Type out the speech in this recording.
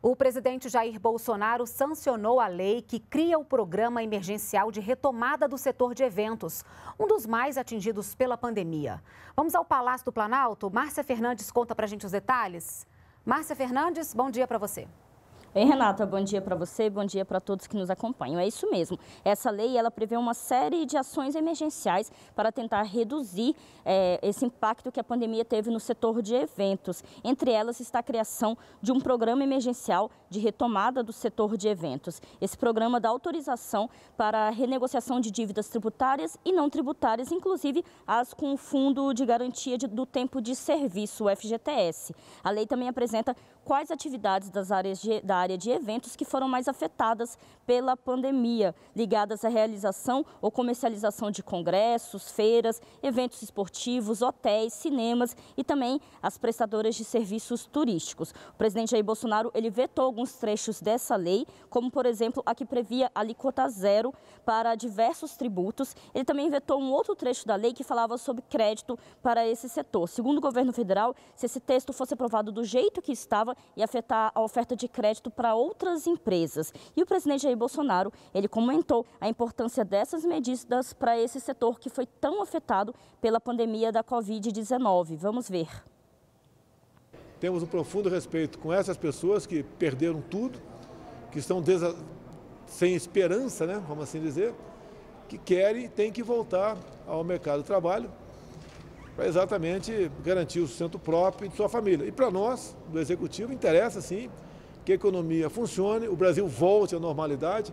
O presidente Jair Bolsonaro sancionou a lei que cria o Programa Emergencial de Retomada do Setor de Eventos, um dos mais atingidos pela pandemia. Vamos ao Palácio do Planalto? Márcia Fernandes conta para a gente os detalhes. Márcia Fernandes, bom dia para você. Ei, Renata, bom dia para você, bom dia para todos que nos acompanham. É isso mesmo. Essa lei ela prevê uma série de ações emergenciais para tentar reduzir é, esse impacto que a pandemia teve no setor de eventos. Entre elas está a criação de um programa emergencial de retomada do setor de eventos. Esse programa dá autorização para a renegociação de dívidas tributárias e não tributárias, inclusive as com o Fundo de Garantia do Tempo de Serviço, o FGTS. A lei também apresenta quais atividades das áreas de, da área de eventos que foram mais afetadas pela pandemia, ligadas à realização ou comercialização de congressos, feiras, eventos esportivos, hotéis, cinemas e também as prestadoras de serviços turísticos. O presidente Jair Bolsonaro ele vetou alguns trechos dessa lei, como por exemplo a que previa alíquota zero para diversos tributos. Ele também vetou um outro trecho da lei que falava sobre crédito para esse setor. Segundo o governo federal, se esse texto fosse aprovado do jeito que estava, ia afetar a oferta de crédito para outras empresas. E o presidente Jair Bolsonaro, ele comentou a importância dessas medidas para esse setor que foi tão afetado pela pandemia da Covid-19. Vamos ver. Temos um profundo respeito com essas pessoas que perderam tudo, que estão desa... sem esperança, né? vamos assim dizer, que querem têm que voltar ao mercado de trabalho para exatamente garantir o sustento próprio de sua família. E para nós, do Executivo, interessa sim que a economia funcione, o Brasil volte à normalidade.